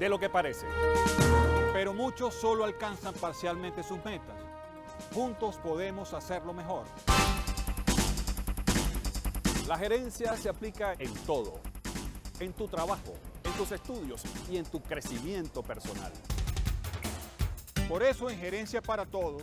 de lo que parece. Pero muchos solo alcanzan parcialmente sus metas. Juntos podemos hacerlo mejor. La gerencia se aplica en todo, en tu trabajo, en tus estudios y en tu crecimiento personal. Por eso en Gerencia para Todos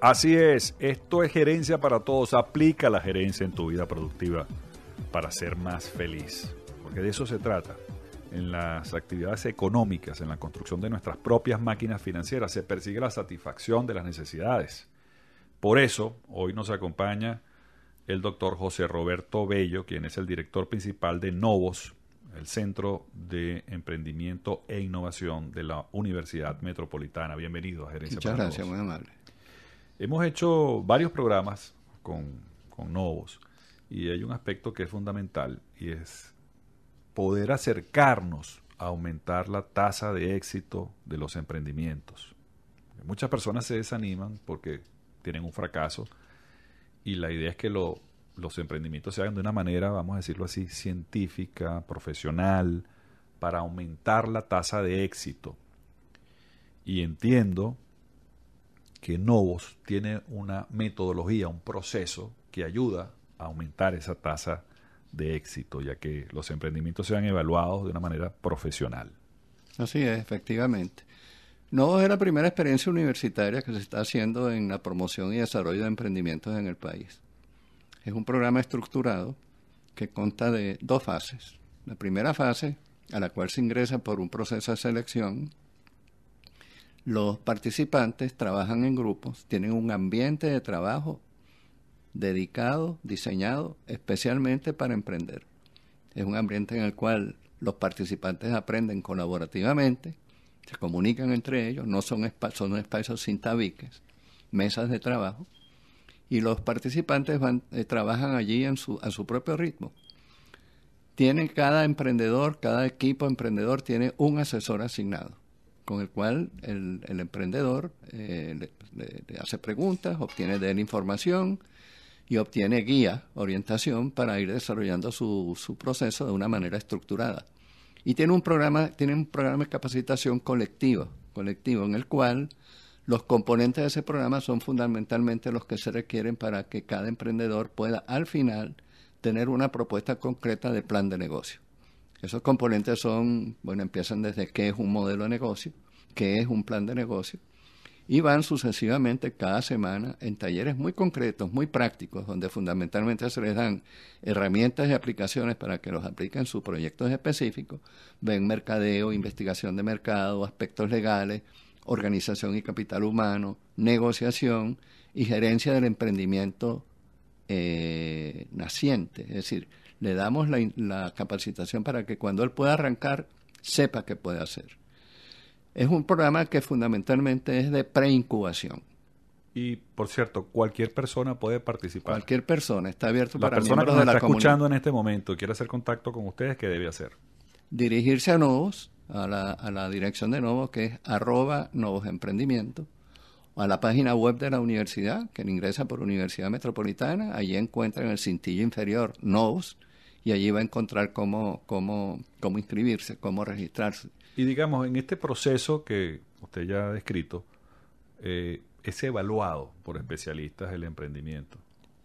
Así es, esto es gerencia para todos. Aplica la gerencia en tu vida productiva para ser más feliz, porque de eso se trata. En las actividades económicas, en la construcción de nuestras propias máquinas financieras, se persigue la satisfacción de las necesidades. Por eso, hoy nos acompaña el doctor José Roberto Bello, quien es el director principal de Novos, el Centro de Emprendimiento e Innovación de la Universidad Metropolitana. Bienvenido a Gerencia Muchas gracias, muy amable. Hemos hecho varios programas con, con Novos y hay un aspecto que es fundamental y es poder acercarnos a aumentar la tasa de éxito de los emprendimientos. Muchas personas se desaniman porque tienen un fracaso y la idea es que los emprendimientos se hagan de una manera, vamos a decirlo así, científica, profesional, para aumentar la tasa de éxito. Y entiendo que Novos tiene una metodología, un proceso que ayuda a aumentar esa tasa de éxito, ya que los emprendimientos sean evaluados de una manera profesional. Así es, efectivamente. Novos es la primera experiencia universitaria que se está haciendo en la promoción y desarrollo de emprendimientos en el país. Es un programa estructurado que consta de dos fases. La primera fase, a la cual se ingresa por un proceso de selección, los participantes trabajan en grupos, tienen un ambiente de trabajo dedicado, diseñado especialmente para emprender. Es un ambiente en el cual los participantes aprenden colaborativamente, se comunican entre ellos, no son, espacios sin tabiques, mesas de trabajo, y los participantes eh, trabajan allí a su propio ritmo. Tiene cada emprendedor, cada equipo emprendedor tiene un asesor asignado con el cual el, emprendedor eh, le, hace preguntas, obtiene de él información y obtiene guía, orientación para ir desarrollando su, su proceso de una manera estructurada. Y tiene un programa, tiene un programa de capacitación colectivo en el cual los componentes de ese programa son fundamentalmente los que se requieren para que cada emprendedor pueda al final tener una propuesta concreta de plan de negocio. Esos componentes son, bueno, empiezan desde qué es un modelo de negocio, qué es un plan de negocio, y van sucesivamente cada semana en talleres muy concretos, muy prácticos, donde fundamentalmente se les dan herramientas y aplicaciones para que los apliquen en sus proyectos específicos, ven mercadeo, investigación de mercado, aspectos legales, organización y capital humano, negociación y gerencia del emprendimiento eh, naciente, es decir, le damos la, capacitación para que cuando él pueda arrancar, sepa qué puede hacer. Es un programa que fundamentalmente es de preincubación. Y por cierto, cualquier persona puede participar. Cualquier persona, está abierto para persona que nos está escuchando en este momento quiere hacer contacto con ustedes, ¿qué debe hacer? Dirigirse a Novos, a la, a la dirección de Novos, que es arroba Novos Emprendimiento, a la página web de la universidad, que ingresa por Universidad Metropolitana, allí encuentran el cintillo inferior Novos, y allí va a encontrar cómo, cómo, inscribirse, cómo registrarse. Y digamos, en este proceso que usted ya ha descrito, eh, es evaluado por especialistas el emprendimiento,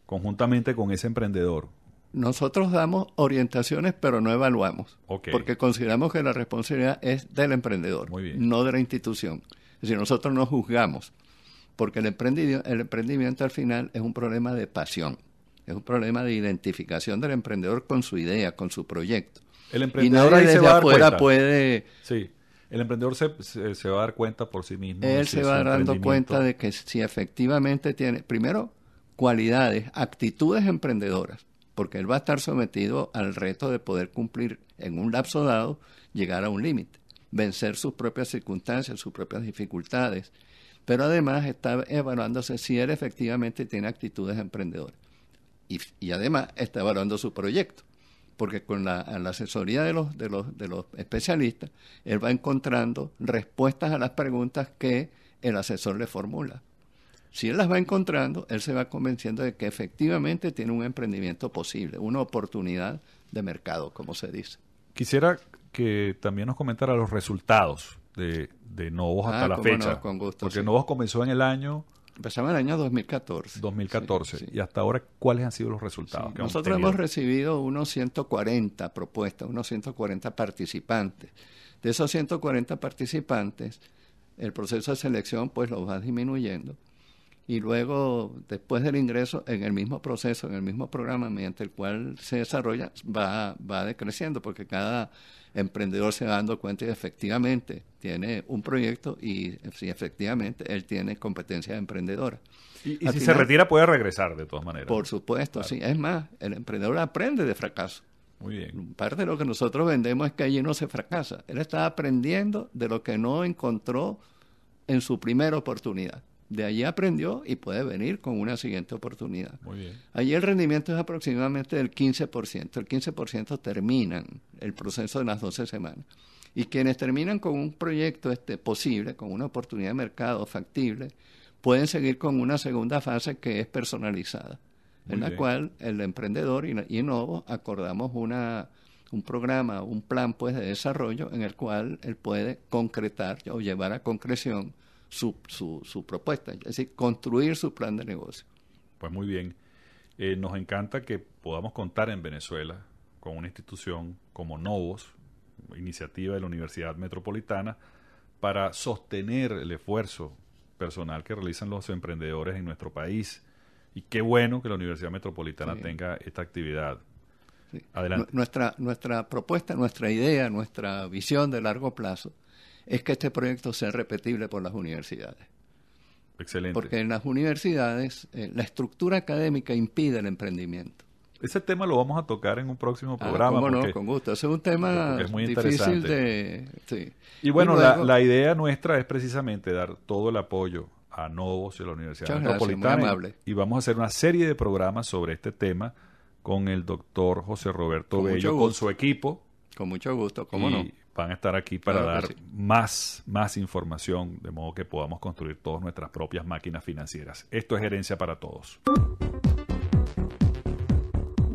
conjuntamente con ese emprendedor. Nosotros damos orientaciones, pero no evaluamos, porque consideramos que la responsabilidad es del emprendedor, no de la institución. Es decir, nosotros no juzgamos, porque el emprendimiento al final es un problema de pasión. Es un problema de identificación del emprendedor con su idea, con su proyecto. El emprendedor puede... Sí, el emprendedor se, se, va a dar cuenta por sí mismo. Él se va dando cuenta de que si efectivamente tiene, primero, cualidades, actitudes emprendedoras, porque él va a estar sometido al reto de poder cumplir en un lapso dado, llegar a un límite, vencer sus propias circunstancias, sus propias dificultades, pero además está evaluándose si él efectivamente tiene actitudes emprendedoras y, además está evaluando su proyecto porque con la, asesoría de los, de, los, de los especialistas, él va encontrando respuestas a las preguntas que el asesor le formula. Si él las va encontrando, él se va convenciendo de que efectivamente tiene un emprendimiento posible, una oportunidad de mercado, como se dice. Quisiera que también nos comentara los resultados de, de Novos hasta ah, la fecha. con gusto, porque comenzó en el año Empezamos en el año 2014. 2014. Y hasta ahora, ¿cuáles han sido los resultados? Nosotros hemos, recibido unos 140 propuestas, unos 140 participantes. De esos 140 participantes, el proceso de selección pues lo va disminuyendo y luego después del ingreso en el mismo proceso, en el mismo programa mediante el cual se desarrolla, va, va decreciendo porque cada emprendedor se va dando cuenta y efectivamente tiene un proyecto y si efectivamente él tiene competencia emprendedora. Y, si se retira puede regresar de todas maneras. Por supuesto, sí. Es más, el emprendedor aprende de fracaso. Muy bien. Parte de lo que nosotros vendemos es que allí no se fracasa. Él está aprendiendo de lo que no encontró en su primera oportunidad de allí aprendió y puede venir con una siguiente oportunidad. Allí el rendimiento es aproximadamente del 15%. El 15% terminan el proceso de las 12 semanas. Y quienes terminan con un proyecto este, posible, con una oportunidad de mercado factible, pueden seguir con una segunda fase que es personalizada, en la cual el emprendedor y, acordamos una, un programa, un plan pues de desarrollo en el cual él puede concretar o llevar a concreción su, su, propuesta, es decir, construir su plan de negocio. Pues muy bien. Eh, nos encanta que podamos contar en Venezuela con una institución como Novos, iniciativa de la Universidad Metropolitana, para sostener el esfuerzo personal que realizan los emprendedores en nuestro país. Y qué bueno que la Universidad Metropolitana tenga esta actividad. Nuestra, nuestra propuesta, nuestra idea, nuestra visión de largo plazo es que este proyecto sea repetible por las universidades. Excelente. Porque en las universidades eh, la estructura académica impide el emprendimiento. Ese tema lo vamos a tocar en un próximo ah, programa. con gusto. es un tema muy difícil de... Y bueno, la, idea nuestra es precisamente dar todo el apoyo a Novos y a la Universidad gracias, Metropolitana. Y vamos a hacer una serie de programas sobre este tema con el doctor José Roberto Bello, con su equipo. Con mucho gusto, cómo no van a estar aquí para dar más, más información, de modo que podamos construir todas nuestras propias máquinas financieras. Esto es Gerencia para todos.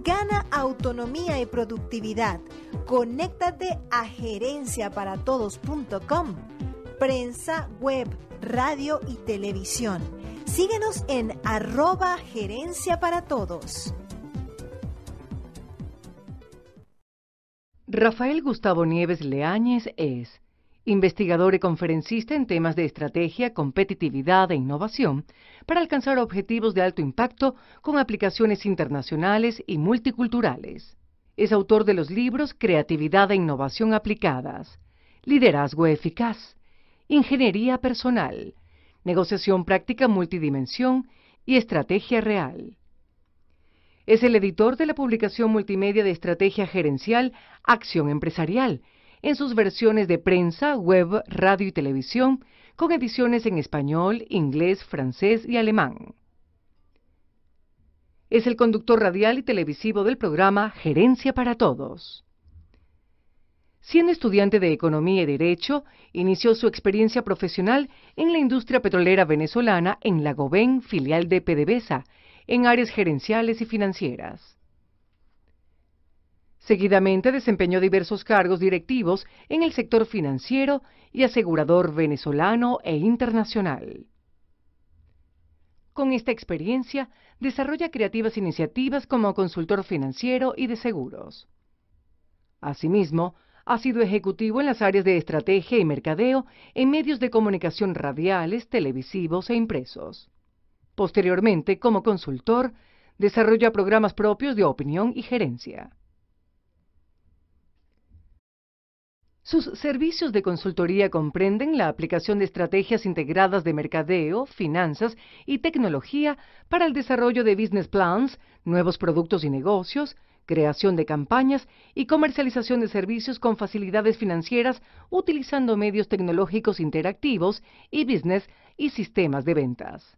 Gana autonomía y productividad. Conéctate a gerenciaparatodos.com. Prensa, web, radio y televisión. Síguenos en arroba gerencia para todos. Rafael Gustavo Nieves Leáñez es investigador y conferencista en temas de estrategia, competitividad e innovación para alcanzar objetivos de alto impacto con aplicaciones internacionales y multiculturales. Es autor de los libros Creatividad e Innovación Aplicadas, Liderazgo Eficaz, Ingeniería Personal, Negociación Práctica Multidimensión y Estrategia Real. Es el editor de la publicación multimedia de estrategia gerencial Acción Empresarial, en sus versiones de prensa, web, radio y televisión, con ediciones en español, inglés, francés y alemán. Es el conductor radial y televisivo del programa Gerencia para Todos. Siendo estudiante de Economía y Derecho, inició su experiencia profesional en la industria petrolera venezolana en Lagobén, filial de PDVSA, en áreas gerenciales y financieras. Seguidamente desempeñó diversos cargos directivos en el sector financiero y asegurador venezolano e internacional. Con esta experiencia, desarrolla creativas iniciativas como consultor financiero y de seguros. Asimismo, ha sido ejecutivo en las áreas de estrategia y mercadeo en medios de comunicación radiales, televisivos e impresos. Posteriormente, como consultor, desarrolla programas propios de opinión y gerencia. Sus servicios de consultoría comprenden la aplicación de estrategias integradas de mercadeo, finanzas y tecnología para el desarrollo de business plans, nuevos productos y negocios, creación de campañas y comercialización de servicios con facilidades financieras utilizando medios tecnológicos interactivos y business y sistemas de ventas.